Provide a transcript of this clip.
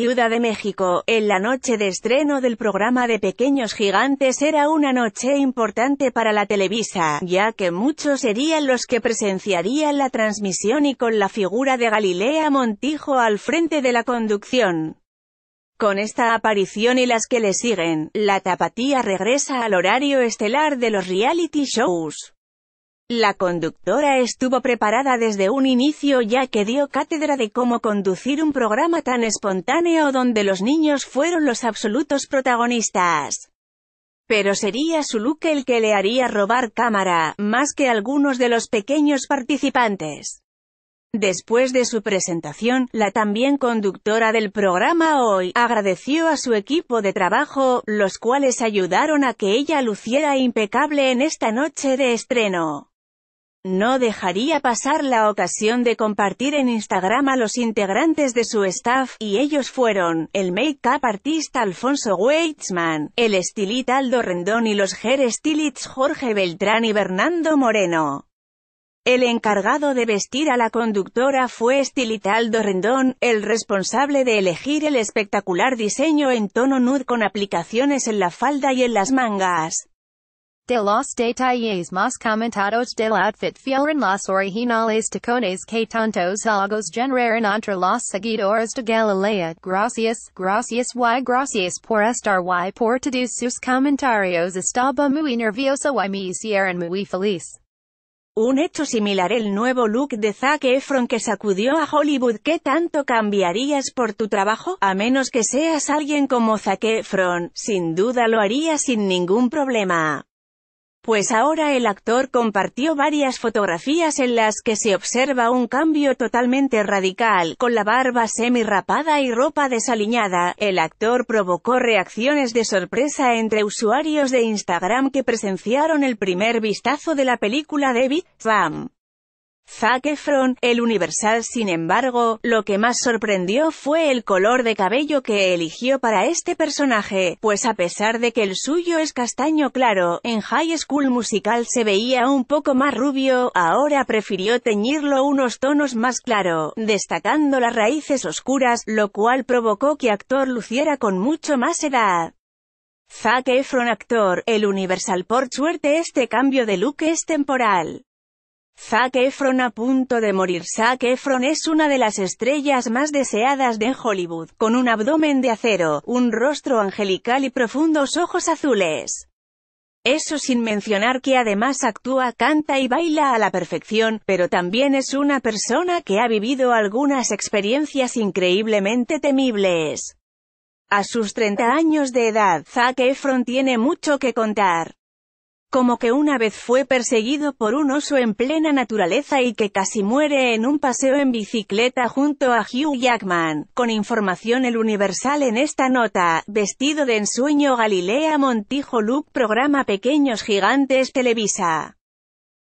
Ciudad de México, en la noche de estreno del programa de Pequeños Gigantes era una noche importante para la Televisa, ya que muchos serían los que presenciarían la transmisión y con la figura de Galilea Montijo al frente de la conducción. Con esta aparición y las que le siguen, la tapatía regresa al horario estelar de los reality shows. La conductora estuvo preparada desde un inicio ya que dio cátedra de cómo conducir un programa tan espontáneo donde los niños fueron los absolutos protagonistas. Pero sería su look el que le haría robar cámara, más que algunos de los pequeños participantes. Después de su presentación, la también conductora del programa hoy, agradeció a su equipo de trabajo, los cuales ayudaron a que ella luciera impecable en esta noche de estreno. No dejaría pasar la ocasión de compartir en Instagram a los integrantes de su staff, y ellos fueron, el make-up artista Alfonso Weitzman, el estilita Aldo Rendón y los hair stylists Jorge Beltrán y Bernardo Moreno. El encargado de vestir a la conductora fue estilita Aldo Rendón, el responsable de elegir el espectacular diseño en tono nude con aplicaciones en la falda y en las mangas de los detalles más comentados del outfit fueron las originales tacones que tantos salgos generaron entre los seguidores de Galilea. Gracias, gracias y gracias por estar y por todos sus comentarios. Estaba muy nerviosa, y me hicieron muy feliz. Un hecho similar el nuevo look de Zac Efron que sacudió a Hollywood. ¿Qué tanto cambiarías por tu trabajo? A menos que seas alguien como Zac Efron, sin duda lo haría sin ningún problema pues ahora el actor compartió varias fotografías en las que se observa un cambio totalmente radical, con la barba semi-rapada y ropa desaliñada. El actor provocó reacciones de sorpresa entre usuarios de Instagram que presenciaron el primer vistazo de la película David Fam. Zac Efron, el Universal sin embargo, lo que más sorprendió fue el color de cabello que eligió para este personaje, pues a pesar de que el suyo es castaño claro, en High School Musical se veía un poco más rubio, ahora prefirió teñirlo unos tonos más claro, destacando las raíces oscuras, lo cual provocó que actor luciera con mucho más edad. Zac Efron actor, el Universal por suerte este cambio de look es temporal. Zac Efron a punto de morir Zac Efron es una de las estrellas más deseadas de Hollywood, con un abdomen de acero, un rostro angelical y profundos ojos azules. Eso sin mencionar que además actúa, canta y baila a la perfección, pero también es una persona que ha vivido algunas experiencias increíblemente temibles. A sus 30 años de edad, Zac Efron tiene mucho que contar como que una vez fue perseguido por un oso en plena naturaleza y que casi muere en un paseo en bicicleta junto a Hugh Jackman, con información El Universal en esta nota, vestido de ensueño Galilea Montijo Luke Programa Pequeños Gigantes Televisa.